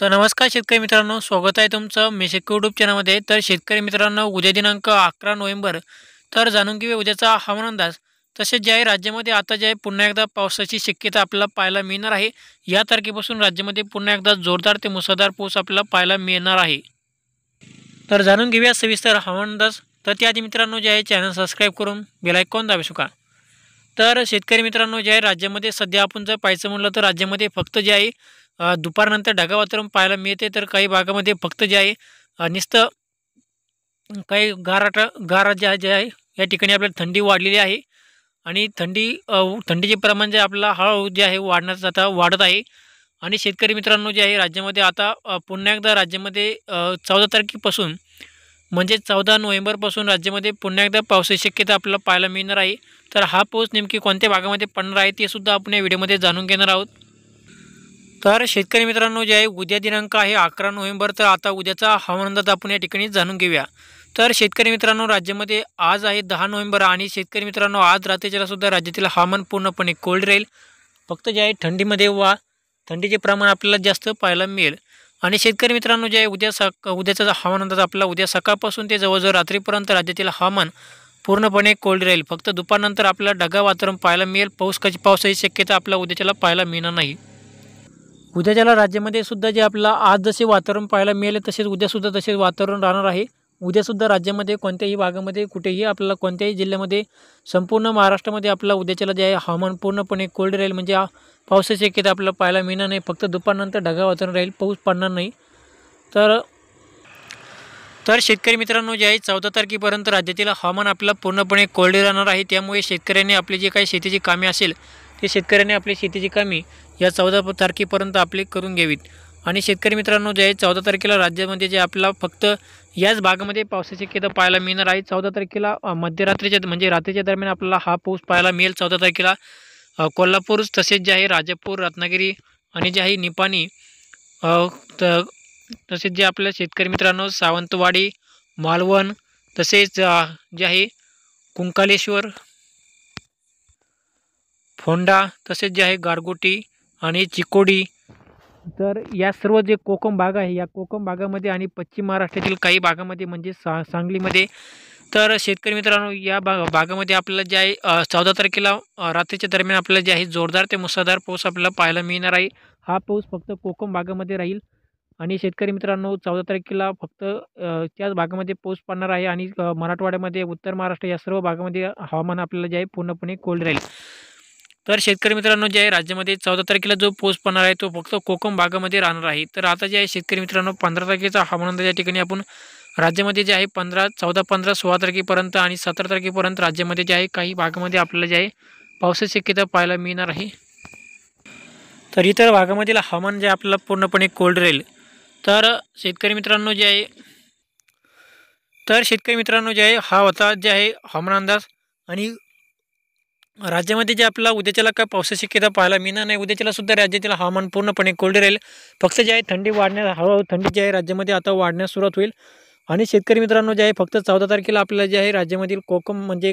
तर नमस्कार शेतकरी मित्रांनो स्वागत आहे तुमचं मी शेतकरी युट्यूब चॅनलमध्ये तर शेतकरी मित्रांनो उद्या दिनांक अकरा नोव्हेंबर तर जाणून घेऊया उद्याचा हवामान अंदाज तसेच जे आहे राज्यामध्ये आता जे आहे पुन्हा एकदा पावसाची शक्यता आपल्याला पाहायला मिळणार आहे या तारखेपासून राज्यामध्ये पुन्हा एकदा जोरदार ते मुसळधार पाऊस आपल्याला पाहायला मिळणार आहे तर जाणून घेऊया सविस्तर हवामान अंदाज तर त्याआधी मित्रांनो जे आहे चॅनल सबस्क्राईब करून बेलायकॉन दाबू शका तर शेतकरी मित्रांनो जे आहे राज्यामध्ये सध्या आपण जर पाहायचं म्हटलं तर राज्यामध्ये फक्त जे आहे दुपारनंतर ढगा वातावरण पाहायला मिळते तर काही भागामध्ये फक्त जे आहे नुसतं काही गाराट गारा ज्या जे आहे या ठिकाणी आपल्याला थंडी वाढलेली आहे आणि थंडी थंडीचे प्रमाण जे आपला हळूहळू जे आहे वाढण्याचं आता वाढत आहे आणि शेतकरी मित्रांनो जे आहे राज्यामध्ये आता पुन्हा एकदा राज्यामध्ये चौदा तारखेपासून म्हणजे चौदा नोव्हेंबरपासून राज्यामध्ये पुन्हा एकदा पावसाची शक्यता आपल्याला पाहायला मिळणार आहे तर हा पाऊस नेमकी कोणत्या भागामध्ये पडणार आहे ते सुद्धा आपण या व्हिडिओमध्ये जाणून घेणार आहोत तर शेतकरी मित्रांनो जे आहे उद्या दिनांक आहे अकरा नोव्हेंबर तर आता उद्याचा हवामान अंदाज आपण या ठिकाणी जाणून घेऊया तर शेतकरी मित्रांनो राज्यामध्ये आज आहे दहा नोव्हेंबर आणि शेतकरी मित्रांनो आज रात्रीच्या सुद्धा राज्यातील हवामान पूर्णपणे कोल्ड राहील फक्त जे आहे थंडीमध्ये वा थंडीचे प्रमाण आपल्याला जास्त पाहायला मिळेल आणि शेतकरी मित्रांनो जे आहे उद्या सका उद्याचा हवामान अंदाज आपला उद्या सकाळपासून ते जवळजवळ रात्रीपर्यंत राज्यातील हवामान पूर्णपणे कोल्ड राहील फक्त दुपारनंतर आपल्याला ढगा वातावरण पाहायला मिळेल पाऊस कशी पावसाची शक्यता आपल्याला उद्याच्याला पाहायला मिळणार नाही उद्याच्याला राज्यामध्ये सुद्धा जे आपला आज जसे वातावरण पाहायला मिळेल तसेच उद्यासुद्धा तसेच वातावरण राहणार आहे उद्यासुद्धा राज्यामध्ये कोणत्याही भागामध्ये कुठेही आपल्याला कोणत्याही जिल्ह्यामध्ये संपूर्ण महाराष्ट्रामध्ये आपला उद्याच्याला जे आहे हवामान पूर्णपणे कोल्ड राहील म्हणजे पावसाची शक्यता आपल्याला पाहायला मिळणार नाही फक्त दुपारनंतर ढगा वातावरण राहील पाऊस पडणार नाही तर तर शेतकरी मित्रांनो जे आहे चौदा तारखेपर्यंत राज्यातील हवामान आपलं पूर्णपणे कोरडे राहणार आहे त्यामुळे शेतकऱ्यांनी आपली जे काही शेतीची कामे असेल ते शेतकऱ्याने आपली शेतीची कामे या चौदा तारखेपर्यंत आपले करून घ्यावीत आणि शेतकरी मित्रांनो जे आहे चौदा तारखेला राज्यामध्ये जे आपला फक्त याच भागामध्ये पावसाची शक्यता पाहायला मिळणार आहे चौदा तारखेला मध्यरात्रीच्या म्हणजे रात्रीच्या दरम्यान आपल्याला हा पाऊस पाहायला मिळेल चौदा तारखेला कोल्हापूर तसेच जे आहे राजापूर रत्नागिरी आणि जे आहे निपाणी तसेच जे आपल्या शेतकरी मित्रांनो सावंतवाडी मालवण तसेच जे आहे कुंकालेश्वर फोंडा तसेच जे आहे गारगोटी आणि चिकोडी तर या सर्व जे कोकम भाग आहे या कोकम भागामध्ये आणि पश्चिम महाराष्ट्रातील काही भागामध्ये म्हणजे सा सांगलीमध्ये तर शेतकरी मित्रांनो या भाग भागामध्ये आपल्याला जे आहे चौदा तारखेला रात्रीच्या दरम्यान आपल्याला जे आहे जोरदार ते मुसळधार पाऊस आपल्याला पाहायला मिळणार आहे हा पाऊस फक्त कोकम भागामध्ये राहील आणि शेतकरी मित्रांनो चौदा तारखेला फक्त त्याच भागामध्ये पाऊस पडणार आहे आणि मराठवाड्यामध्ये उत्तर महाराष्ट्र या सर्व भागामध्ये हवामान आपल्याला जे आहे पूर्णपणे कोल्ड राहील तर शेतकरी मित्रांनो जे आहे राज्यामध्ये चौदा तारखेला जो पोस पडणार आहे तो फक्त कोकम भागामध्ये राहणार आहे तर आता जे आहे शेतकरी मित्रांनो पंधरा तारखेचा हवामान अंदाज या ठिकाणी आपण राज्यामध्ये जे आहे पंधरा चौदा पंधरा सोळा तारखेपर्यंत आणि सतरा तारखेपर्यंत राज्यामध्ये जे आहे काही भागामध्ये आपल्याला जे आहे पावसाची शक्यता पाहायला मिळणार आहे तर इतर भागामधील हवामान जे आपल्याला पूर्णपणे कोल्ड राहील तर शेतकरी मित्रांनो जे आहे तर शेतकरी मित्रांनो जे आहे हा होता जे आहे हवामान अंदाज आणि राज्यामध्ये जे आपला उद्याच्याला काय पावसाची शक्यता पाहायला मिळणार नाही उद्याच्याला सुद्धा राज्यातील हवामान पूर्णपणे कोरडे राहील फक्त जे आहे थंडी वाढण्यास हळूहळू थंडी जी आहे राज्यामध्ये आता वाढण्यास सुरुवात होईल आणि शेतकरी मित्रांनो जे आहे फक्त चौदा तारखेला आपल्याला जे आहे राज्यामधील कोकम म्हणजे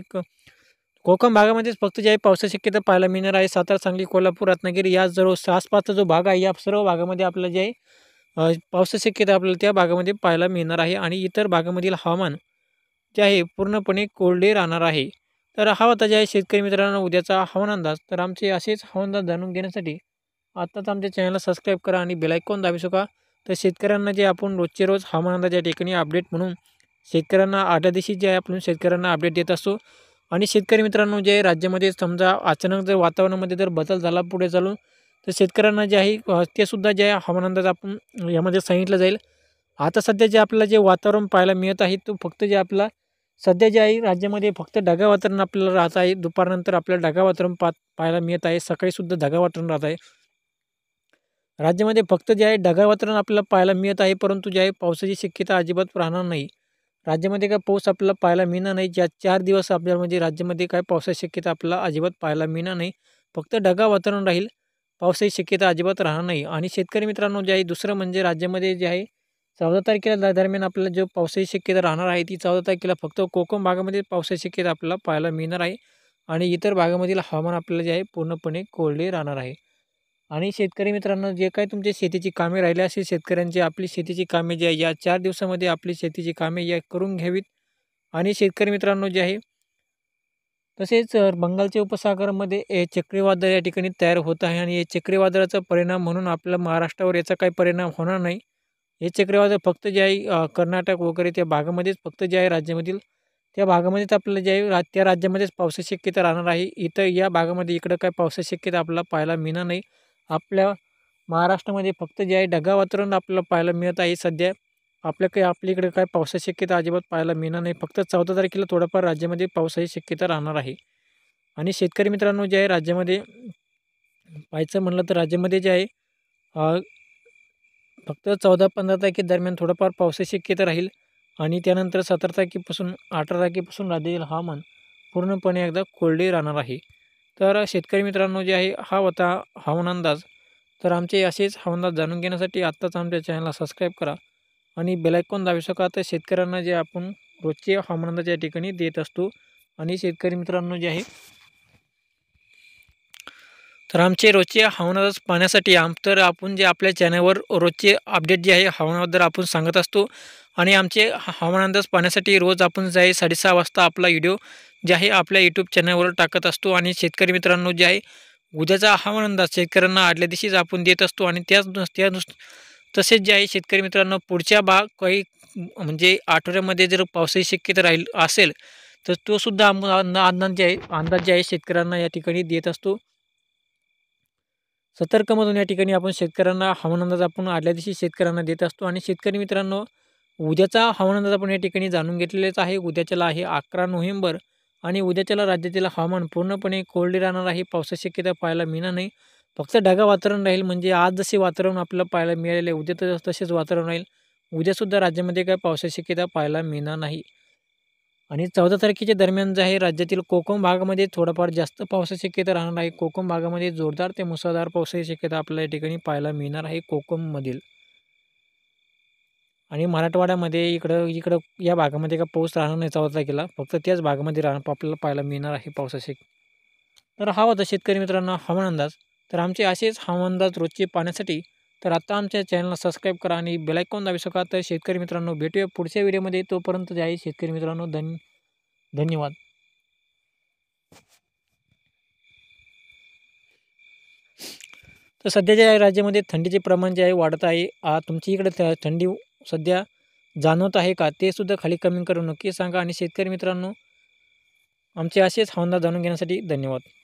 कोकम भागामध्येच फक्त जे आहे पावसाची शक्यता पाहायला मिळणार आहे सातारा सांगली कोल्हापूर रत्नागिरी या जवळ आसपासचा जो भाग आहे या सर्व भागामध्ये आपल्याला जे आहे पावसाची शक्यता आपल्याला त्या भागामध्ये पाहायला मिळणार आहे आणि इतर भागामधील हवामान जे आहे पूर्णपणे कोरडे राहणार आहे तर हा होता जे आहे शेतकरी मित्रांनो उद्याचा हवामान अंदाज तर आमचे असेच हवामान जाणून घेण्यासाठी आत्ताच आमच्या चॅनलला सबस्क्राईब करा आणि बेलायकॉन दाबी शका तर शेतकऱ्यांना जे आपण रोजचे रोज हवामान अंदाज या ठिकाणी अपडेट म्हणून शेतकऱ्यांना आठ्या दिवशी जे आहे आपण शेतकऱ्यांना अपडेट देत असतो आणि शेतकरी मित्रांनो जे राज्यामध्ये समजा अचानक जर वातावरणामध्ये जर बदल झाला पुढे चालून तर शेतकऱ्यांना जे आहे ते सुद्धा जे आहे हवामान अंदाज आपण यामध्ये सांगितलं जाईल आता सध्या जे आपल्याला जे वातावरण पाहायला मिळत आहे तो फक्त जे आपला सध्या जे आहे राज्यामध्ये फक्त ढगा वातावरण आपल्याला राहत आहे दुपारनंतर आपल्याला ढगा वातावरण पाहायला मिळत आहे सकाळीसुद्धा ढगा वातावरण राहत आहे राज्यामध्ये फक्त जे आहे ढगा वातावरण आपल्याला पाहायला मिळत आहे परंतु जे आहे पावसाची शक्यता अजिबात राहणार नाही राज्यामध्ये काय पाऊस आपल्याला पाहायला मिळणार नाही ज्या चार दिवस आपल्याला म्हणजे राज्यामध्ये काय पावसाची शक्यता आपल्याला अजिबात पाहायला मिळणार नाही फक्त ढगा वातावरण राहील पावसाची शक्यता अजिबात राहणार नाही आणि शेतकरी मित्रांनो जे आहे दुसरं म्हणजे राज्यामध्ये जे आहे चौदा तारखेला दरम्यान आपल्याला जो पावसाची शक्यता राहणार आहे ती चौदा तारखेला फक्त कोकण भागामध्ये पावसाची शक्यता आपल्याला पाहायला मिळणार आहे आणि इतर भागामधील हवामान आपल्याला जे आहे पूर्णपणे कोरडे राहणार आहे आणि शेतकरी मित्रांनो जे काही तुमचे शेतीची कामे राहिले असेल शेतकऱ्यांची आपली शेतीची कामे जी आहे या चार दिवसामध्ये आपली शेतीची कामे या करून घ्यावीत आणि शेतकरी मित्रांनो जे आहे तसेच बंगालच्या उपसागरामध्ये हे चक्रीवादळ या ठिकाणी तयार होत आहे आणि या चक्रीवादळाचा परिणाम म्हणून आपल्या महाराष्ट्रावर याचा काही परिणाम होणार नाही हे चक्रीवादळ फक्त जे आहे कर्नाटक वगैरे त्या भागामध्येच फक्त जे आहे राज्यामधील त्या भागामध्येच आपल्याला जे आहे रा त्या राज्यामध्येच पावसाची शक्यता राहणार आहे इथं या भागामध्ये इकडं काय पावसाची शक्यता आपल्याला पाहायला मिळणार नाही आपल्या महाराष्ट्रामध्ये फक्त जे आहे ढगा वातावरण आपल्याला पाहायला मिळत आहे सध्या आपल्या काही आपल्या इकडे काय पावसाची शक्यता अजिबात पाहायला मिळणार नाही फक्त चौदा तारखेला थोडाफार राज्यामध्ये पावसाची शक्यता राहणार आहे आणि शेतकरी मित्रांनो जे आहे राज्यामध्ये पाहायचं म्हणलं तर राज्यामध्ये जे आहे फक्त चौदा पंधरा तारखेदरम्यान थोडंफार पावसाची शक्यता राहील आणि त्यानंतर सतरा तारखेपासून अठरा तारखेपासून राज्यातील हवामान पूर्णपणे एकदा कोरडे राहणार आहे तर शेतकरी मित्रांनो जे आहे हा होता हवामान अंदाज तर आमचे असेच हवामान जाणून घेण्यासाठी आत्ताच आमच्या चॅनलला सबस्क्राईब करा आणि बेलायकॉन दाबू शका तर शेतकऱ्यांना जे आपण रोजचे हवामान अंदाज या ठिकाणी देत असतो आणि शेतकरी मित्रांनो जे आहे तर आमचे रोजचे हवामानात पाहण्यासाठी आम तर आपण जे आपल्या चॅनलवर रोजचे अपडेट जे आहे हवामानाबद्दल आपण सांगत असतो आणि आमचे हवामान अंदाज पाहण्यासाठी रोज आपण जे आहे साडेसहा वाजता आपला व्हिडिओ जे आहे आपल्या यूट्यूब चॅनलवर टाकत असतो आणि शेतकरी मित्रांनो जे आहे उद्याचा हवामान अंदाज शेतकऱ्यांना आदल्या दिवशीच आपण देत असतो आणि त्याच त्यानुस तसेच जे आहे शेतकरी मित्रांनो पुढच्या भाग काही म्हणजे आठवड्यामध्ये जर पावसाची शक्यता राहील असेल तर तोसुद्धा अंदाज जे आहे अंदाज जे आहे शेतकऱ्यांना या ठिकाणी देत असतो सतर्कमधून या ठिकाणी आपण शेतकऱ्यांना अंदाज आपण आदल्या दिवशी शेतकऱ्यांना देत असतो आणि शेतकरी मित्रांनो उद्याचा अंदाज आपण या ठिकाणी जाणून घेतलेलाच आहे उद्याच्याला आहे अकरा नोव्हेंबर आणि उद्याच्याला राज्यातील हवामान पूर्णपणे कोरडे राहणार आहे पावसाची शक्यता पाहायला मिळणार नाही फक्त ढगा वातावरण राहील म्हणजे आज जसे वातावरण आपल्याला पाहायला मिळालेले उद्या तसेच वातावरण राहील उद्यासुद्धा राज्यामध्ये काय पावसाची शक्यता पाहायला मिळणार नाही आणि चौदा तारखेच्या दरम्यान जे आहे राज्यातील कोकण भागामध्ये थोडंफार जास्त पावसाची शक्यता राहणार आहे कोकण भागामध्ये जोरदार ते मुसळधार पावसाची शक्यता आपल्या या ठिकाणी पाहायला मिळणार आहे कोकममधील आणि मराठवाड्यामध्ये इकडं इकडं या भागामध्ये का पाऊस राहणार नाही चौदा तारखेला फक्त त्याच भागामध्ये राहणं आपल्याला पाहायला मिळणार आहे पावसाची तर हा होता शेतकरी मित्रांना हवामान अंदाज तर आमचे असेच हवामान अंदाज रोजचे पाण्यासाठी तर आत्ता आमच्या चॅनलला सबस्क्राईब करा आणि बेलायकॉन दाबी शका तर शेतकरी मित्रांनो भेटूया पुढच्या व्हिडिओमध्ये तोपर्यंत जे आहे शेतकरी मित्रांनो धन धन्यवाद तर सध्याच्या राज्यामध्ये थंडीचे प्रमाण जे आहे वाढत आहे आ तुमच्या इकडे थंडी सध्या जाणवत आहे का ते सुद्धा खाली कमेंट करून नक्की सांगा आणि शेतकरी मित्रांनो आमचे असेच हवांदा जाणून घेण्यासाठी धन्यवाद